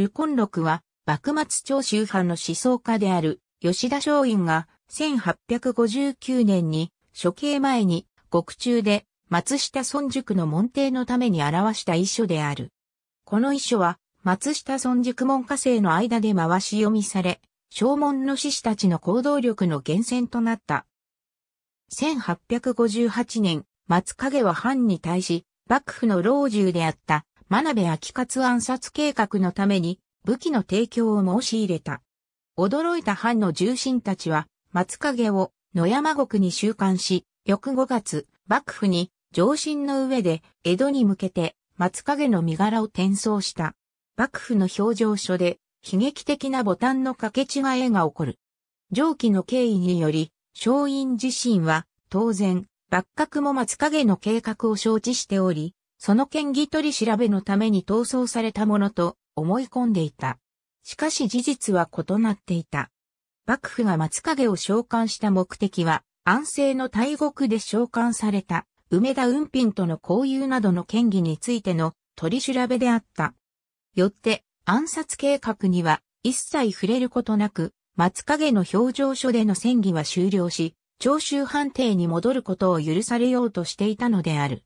ルコン録は、幕末長州藩の思想家である吉田松陰が1859年に処刑前に獄中で松下村塾の門弟のために表した遺書である。この遺書は松下村塾門下生の間で回し読みされ、正門の志士たちの行動力の源泉となった。1858年、松影は藩に対し、幕府の老中であった真鍋秋勝暗殺計画のために武器の提供を申し入れた。驚いた藩の重臣たちは松影を野山国に収監し、翌5月、幕府に上申の上で江戸に向けて松影の身柄を転送した。幕府の表情書で悲劇的なボタンの掛け違えが起こる。上記の経緯により、松陰自身は当然、幕閣も松影の計画を承知しており、その権議取り調べのために逃走されたものと思い込んでいた。しかし事実は異なっていた。幕府が松影を召喚した目的は、安政の大獄で召喚された梅田雲賓との交友などの嫌疑についての取り調べであった。よって暗殺計画には一切触れることなく、松影の表情書での戦議は終了し、徴収判定に戻ることを許されようとしていたのである。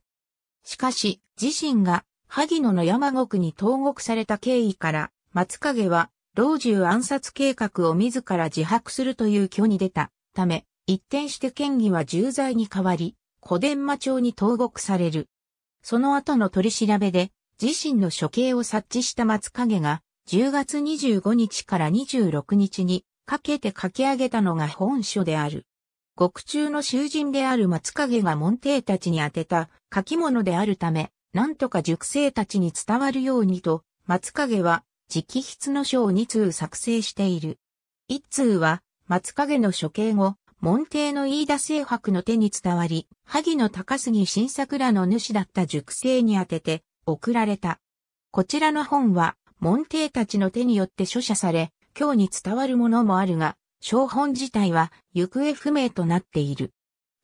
しかし、自身が萩野の山国に投獄された経緯から、松影は、老中暗殺計画を自ら自白するという挙に出たため、一転して県議は重罪に変わり、小伝馬町に投獄される。その後の取り調べで、自身の処刑を察知した松影が、10月25日から26日にかけて書き上げたのが本書である。獄中の囚人である松影が門弟たちに宛てた書き物であるため、なんとか熟生たちに伝わるようにと、松影は直筆の書を2通作成している。1通は松影の処刑後、門弟の飯田清白の手に伝わり、萩の高杉新作らの主だった熟生に宛てて送られた。こちらの本は門弟たちの手によって書写され、今日に伝わるものもあるが、小本自体は行方不明となっている。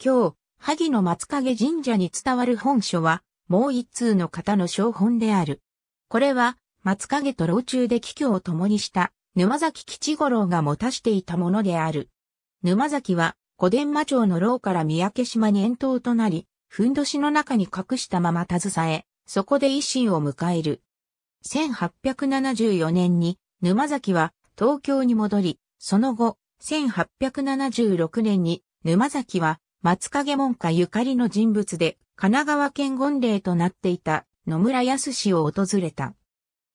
今日、萩の松影神社に伝わる本書は、もう一通の方の小本である。これは、松影と老中で桔居を共にした、沼崎吉五郎が持たしていたものである。沼崎は、古伝魔町の牢から三宅島に遠投となり、ふんどしの中に隠したまま携え、そこで維新を迎える。1874年に、沼崎は東京に戻り、その後、1876年に沼崎は松影門下ゆかりの人物で神奈川県権令となっていた野村康を訪れた。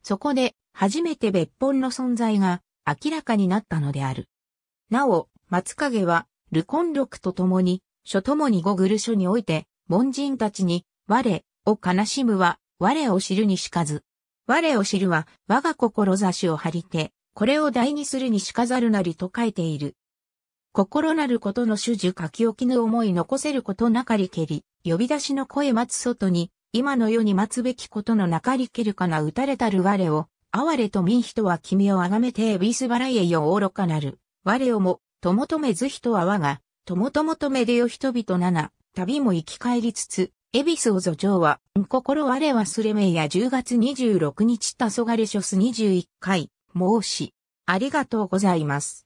そこで初めて別本の存在が明らかになったのである。なお、松影は、ルコン録と共に、書共に五グル書において、門人たちに、我を悲しむは、我を知るにしかず。我を知るは、我が志を張りて、これを題にするにしかざるなりと書いている。心なることの主樹書き置きぬ思い残せることなかりけり、呼び出しの声待つ外に、今の世に待つべきことのなかりけるかな打たれたる我を、哀れと民人は君をあがめてエビスバライエよ愚かなる。我をも、ともとめず人は我が、ともともとめでよ人々なな、旅も生き返りつつ、エビスを助長は、心我忘れめや10月26日黄昏書す21回。申し、ありがとうございます。